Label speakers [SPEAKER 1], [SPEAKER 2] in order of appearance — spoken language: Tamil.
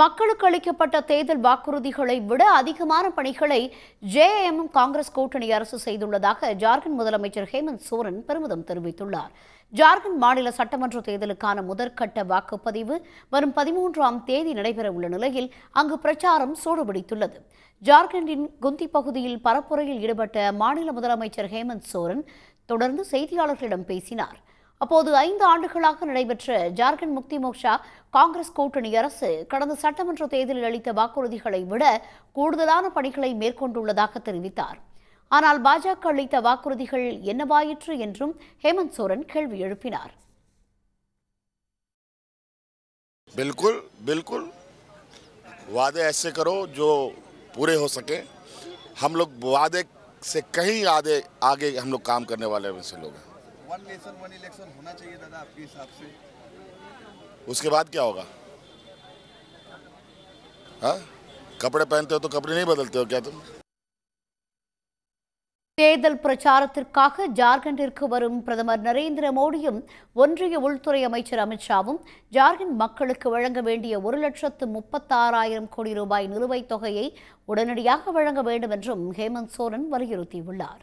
[SPEAKER 1] மக்களுக்கு அளிக்கப்பட்ட தேர்தல் வாக்குறுதிகளை விட அதிகமான பணிகளை ஜேஎம் காங்கிரஸ் கூட்டணி அரசு செய்துள்ளதாக ஜார்க்கண்ட் முதலமைச்சர் ஹேமந்த் சோரன் பெருமிதம் தெரிவித்துள்ளார் ஜார்க்கண்ட் மாநில சட்டமன்ற தேர்தலுக்கான முதற்கட்ட வாக்குப்பதிவு வரும் பதிமூன்றாம் தேதி நடைபெறவுள்ள நிலையில் அங்கு பிரச்சாரம் சூடுபிடித்துள்ளது ஜார்க்கண்டின் குந்தி பகுதியில் பரப்புரையில் ஈடுபட்ட மாநில முதலமைச்சர் ஹேமந்த் சோரன் தொடர்ந்து செய்தியாளர்களிடம் பேசினார் அப்போது ஐந்து ஆண்டுகளாக நடைபெற்ற ஜார்க்கண்ட் முக்தி மோர்ச்சா காங்கிரஸ் கூட்டணி அரசு கடந்த சட்டமன்ற தேர்தலில் அளித்த வாக்குறுதிகளை விட கூடுதலான பணிகளை மேற்கொண்டுள்ளதாக தெரிவித்தார் ஆனால் பாஜக அளித்த வாக்குறுதிகள் என்னவாயிற்று என்றும் ஹேமந்த் சோரன் கேள்வி எழுப்பினார்
[SPEAKER 2] बिल्कुल हम लोग वादे से कहीं आगे हम लोग काम करने वाले हैं वन नेशन वन इलेक्शन होना चाहिए दादा आपके हिसाब से उसके बाद क्या होगा हाँ कपड़े पहनते हो तो कपड़े नहीं बदलते हो क्या तुम
[SPEAKER 1] தேர்தல் பிரச்சாரத்திற்காக ஜார்க்கண்டிற்கு வரும் பிரதமர் நரேந்திர மோடியும் ஒன்றிய உள்துறை அமைச்சர் அமித்ஷாவும் ஜார்க்கண்ட் மக்களுக்கு வழங்க வேண்டிய ஒரு லட்சத்து முப்பத்தாறாயிரம் கோடி ரூபாய் நிலுவைத் தொகையை உடனடியாக வழங்க வேண்டும் என்றும் ஹேமந்த் சோரன் வலியுறுத்தியுள்ளார்